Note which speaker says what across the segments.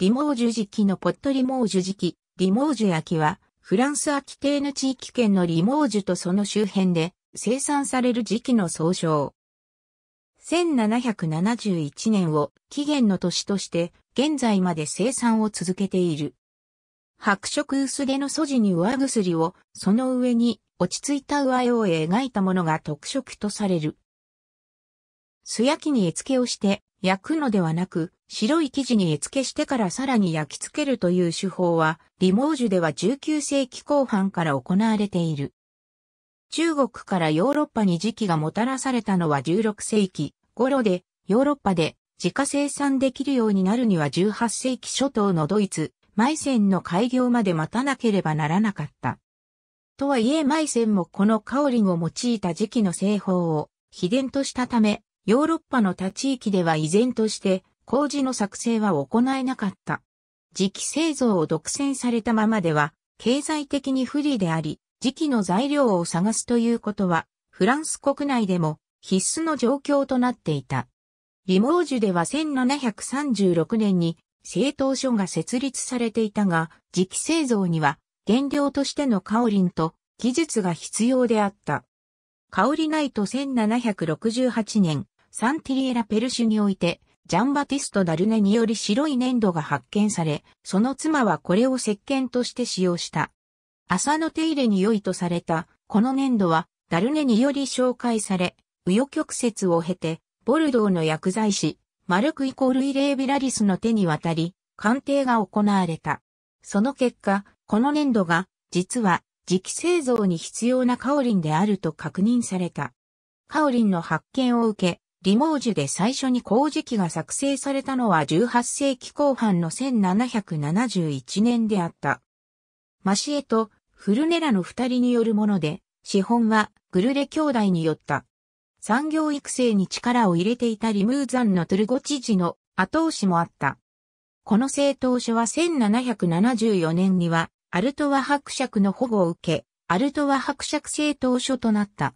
Speaker 1: リモージュ磁期のポットリモージュ磁期、リモージュ焼きは、フランスアキテーヌ地域圏のリモージュとその周辺で生産される時期の総称。1771年を期限の年として現在まで生産を続けている。白色薄毛の素地に上薬をその上に落ち着いた上絵を描いたものが特色とされる。素焼きに絵付けをして焼くのではなく、白い生地に絵付けしてからさらに焼き付けるという手法は、リモージュでは19世紀後半から行われている。中国からヨーロッパに時期がもたらされたのは16世紀頃で、ヨーロッパで自家生産できるようになるには18世紀初頭のドイツ、マイセンの開業まで待たなければならなかった。とはいえマイセンもこのカオリンを用いた時期の製法を秘伝としたため、ヨーロッパの他地域では依然として工事の作成は行えなかった。磁気製造を独占されたままでは経済的に不利であり、磁気の材料を探すということはフランス国内でも必須の状況となっていた。リモージュでは1736年に製陶所が設立されていたが、磁気製造には原料としてのカオリンと技術が必要であった。香りナイト1768年、サンティリエラ・ペルシュにおいて、ジャンバティスト・ダルネにより白い粘土が発見され、その妻はこれを石鹸として使用した。朝の手入れに良いとされた、この粘土は、ダルネにより紹介され、紆余曲折を経て、ボルドーの薬剤師、マルクイコールイレー・ビラリスの手に渡り、鑑定が行われた。その結果、この粘土が、実は、磁気製造に必要なカオリンであると確認された。カオリンの発見を受け、リモージュで最初に工事記が作成されたのは18世紀後半の1771年であった。マシエとフルネラの二人によるもので、資本はグルレ兄弟によった。産業育成に力を入れていたリムーザンのトゥルゴ知事の後押しもあった。この政党書は1774年にはアルトワ伯爵の保護を受け、アルトワ伯爵政党書となった。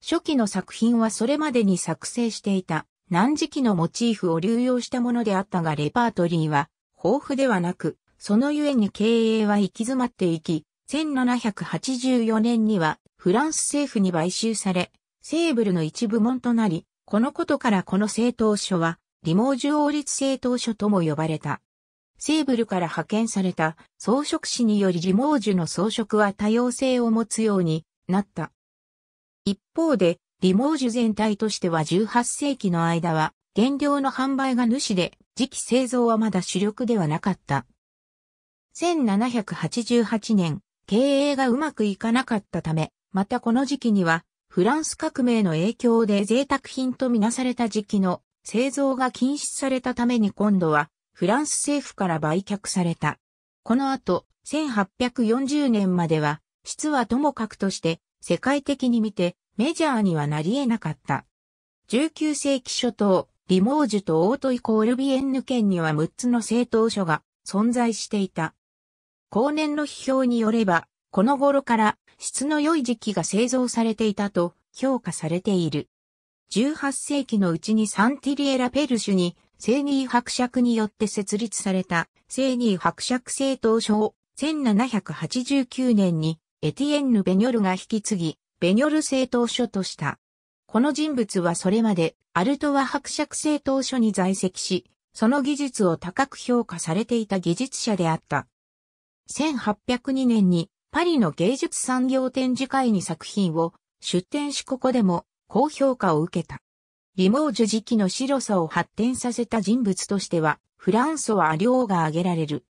Speaker 1: 初期の作品はそれまでに作成していた難時期のモチーフを流用したものであったがレパートリーは豊富ではなく、そのゆえに経営は行き詰まっていき、1784年にはフランス政府に買収され、セーブルの一部門となり、このことからこの政党書は、リモージュ王立政党書とも呼ばれた。セーブルから派遣された装飾師によりリモージュの装飾は多様性を持つようになった。一方で、リモージュ全体としては18世紀の間は、原料の販売が主で、次期製造はまだ主力ではなかった。1788年、経営がうまくいかなかったため、またこの時期には、フランス革命の影響で贅沢品とみなされた時期の製造が禁止されたために今度はフランス政府から売却された。この後、1840年までは、質はともかくとして世界的に見てメジャーにはなり得なかった。19世紀初頭、リモージュとオートイコールビエンヌ県には6つの政党所が存在していた。後年の批評によれば、この頃から質の良い時期が製造されていたと評価されている。18世紀のうちにサンティリエラ・ペルシュに聖ニー伯爵によって設立された聖ニー伯爵政党所を1789年にエティエンヌ・ベニョルが引き継ぎ、ベニョル政党書とした。この人物はそれまで、アルトワ伯爵政党書に在籍し、その技術を高く評価されていた技術者であった。1802年に、パリの芸術産業展示会に作品を出展しここでも高評価を受けた。リモージュ時期の白さを発展させた人物としては、フランソワ・アリョーが挙げられる。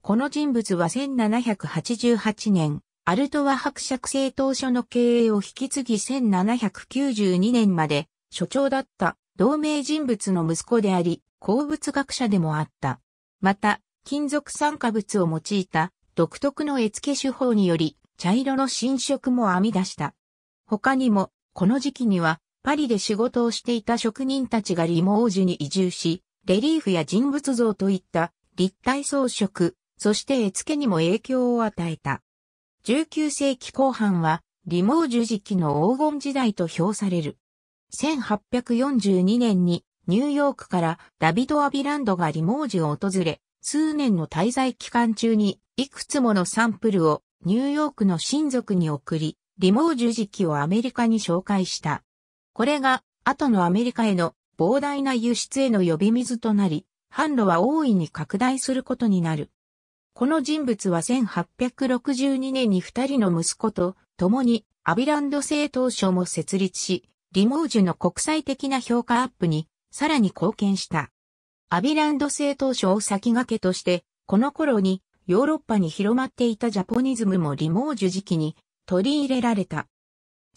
Speaker 1: この人物は1788年、アルトワ伯爵政党所の経営を引き継ぎ1792年まで所長だった同名人物の息子であり、鉱物学者でもあった。また、金属酸化物を用いた独特の絵付け手法により、茶色の新色も編み出した。他にも、この時期には、パリで仕事をしていた職人たちがリモージュに移住し、レリーフや人物像といった立体装飾、そして絵付けにも影響を与えた。19世紀後半は、リモージュ時期の黄金時代と評される。1842年にニューヨークからダビド・アビランドがリモージュを訪れ、数年の滞在期間中にいくつものサンプルをニューヨークの親族に送り、リモージュ時期をアメリカに紹介した。これが後のアメリカへの膨大な輸出への呼び水となり、販路は大いに拡大することになる。この人物は1862年に二人の息子と共にアビランド政党所も設立し、リモージュの国際的な評価アップにさらに貢献した。アビランド政党所を先駆けとして、この頃にヨーロッパに広まっていたジャポニズムもリモージュ時期に取り入れられた。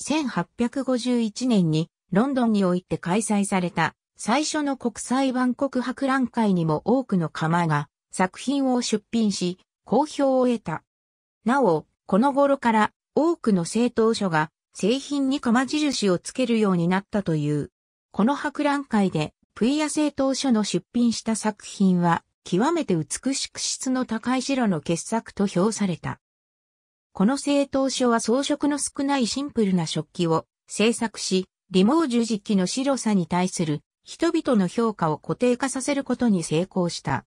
Speaker 1: 1851年にロンドンにおいて開催された最初の国際万国博覧会にも多くの釜が作品を出品し、好評を得た。なお、この頃から多くの製党所が製品に釜印をつけるようになったという。この博覧会でプイヤ製陶所の出品した作品は極めて美しく質の高い白の傑作と評された。この製党所は装飾の少ないシンプルな食器を制作し、リモージュ磁器の白さに対する人々の評価を固定化させることに成功した。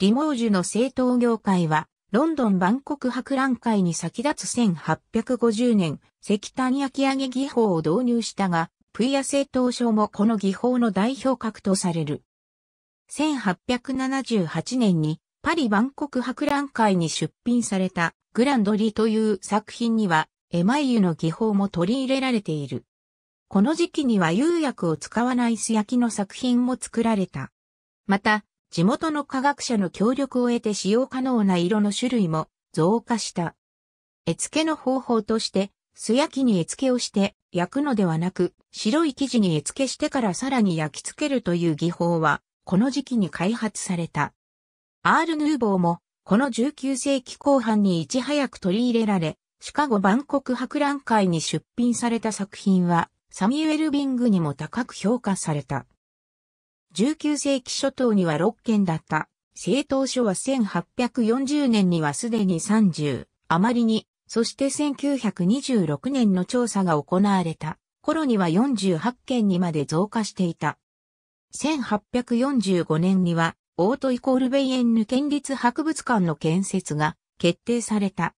Speaker 1: リモージュの製陶業界は、ロンドン万国博覧会に先立つ1850年、石炭焼き上げ技法を導入したが、プイア製陶所もこの技法の代表格とされる。1878年にパリ万国博覧会に出品されたグランドリという作品にはエマイユの技法も取り入れられている。この時期には釉薬を使わない素焼きの作品も作られた。また、地元の科学者の協力を得て使用可能な色の種類も増加した。絵付けの方法として、素焼きに絵付けをして焼くのではなく、白い生地に絵付けしてからさらに焼き付けるという技法は、この時期に開発された。アール・ヌーボーも、この19世紀後半にいち早く取り入れられ、シカゴ万国博覧会に出品された作品は、サミュエル・ビングにも高く評価された。19世紀初頭には6件だった。政党所は1840年にはすでに30まりに、そして1926年の調査が行われた頃には48件にまで増加していた。1845年には、オートイコールベイエンヌ県立博物館の建設が決定された。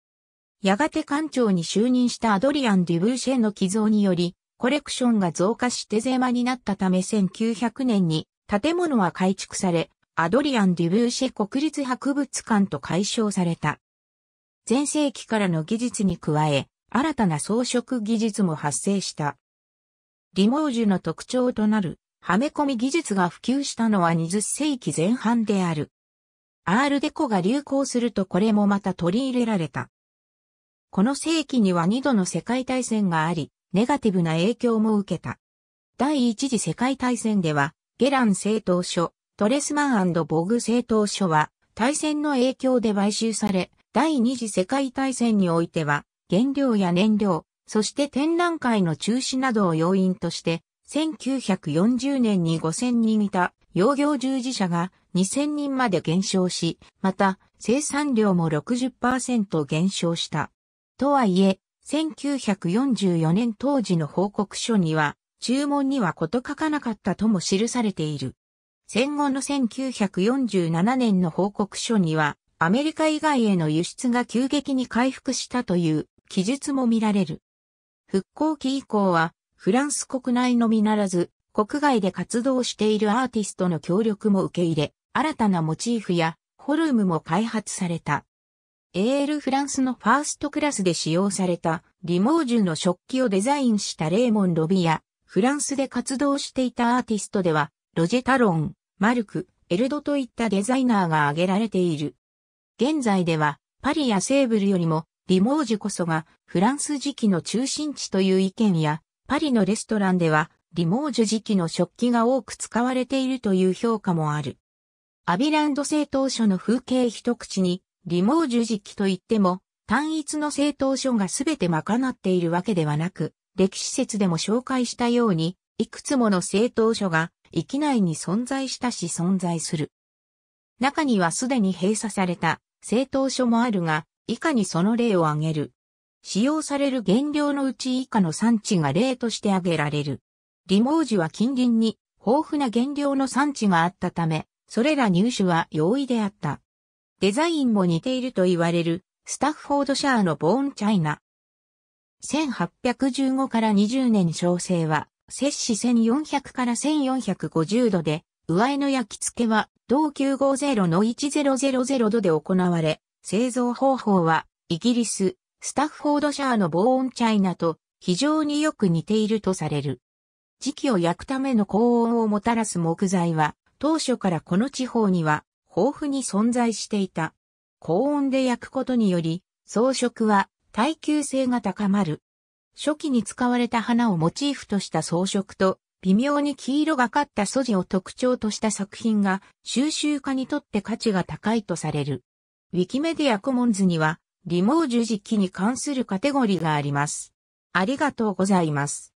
Speaker 1: やがて館長に就任したアドリアン・デュブーシェの寄贈により、コレクションが増加してゼマになったため1900年に建物は改築され、アドリアン・デュブーシェ国立博物館と解消された。前世紀からの技術に加え、新たな装飾技術も発生した。リモージュの特徴となる、はめ込み技術が普及したのは20世紀前半である。アールデコが流行するとこれもまた取り入れられた。この世紀には2度の世界大戦があり、ネガティブな影響も受けた。第一次世界大戦では、ゲラン製党所、トレスマンボグ製党所は、大戦の影響で買収され、第二次世界大戦においては、原料や燃料、そして展覧会の中止などを要因として、1940年に5000人いた養業従事者が2000人まで減少し、また生産量も60%減少した。とはいえ、1944年当時の報告書には、注文にはこと書かなかったとも記されている。戦後の1947年の報告書には、アメリカ以外への輸出が急激に回復したという記述も見られる。復興期以降は、フランス国内のみならず、国外で活動しているアーティストの協力も受け入れ、新たなモチーフやフォルムも開発された。AL フランスのファーストクラスで使用されたリモージュの食器をデザインしたレーモン・ロビア、フランスで活動していたアーティストでは、ロジェタロン、マルク、エルドといったデザイナーが挙げられている。現在では、パリやセーブルよりも、リモージュこそがフランス時期の中心地という意見や、パリのレストランでは、リモージュ時期の食器が多く使われているという評価もある。アビランド製陶所の風景一口に、リモージュ時期といっても、単一の製陶所がすべて賄っているわけではなく、歴史説でも紹介したように、いくつもの政党書が域内に存在したし存在する。中にはすでに閉鎖された政党書もあるが、以下にその例を挙げる。使用される原料のうち以下の産地が例として挙げられる。リモージは近隣に豊富な原料の産地があったため、それら入手は容易であった。デザインも似ていると言われる、スタッフォードシャーのボーンチャイナ、1815から20年焼成は、摂氏1400から1450度で、上絵の焼き付けは、同950の1000度で行われ、製造方法は、イギリス、スタッフォードシャーの防音チャイナと非常によく似ているとされる。磁器を焼くための高温をもたらす木材は、当初からこの地方には豊富に存在していた。高温で焼くことにより、装飾は耐久性が高まる。初期に使われた花をモチーフとした装飾と、微妙に黄色がかった素地を特徴とした作品が収集家にとって価値が高いとされる。ウィキメディアコモンズには、リモージュ時期に関するカテゴリーがあります。ありがとうございます。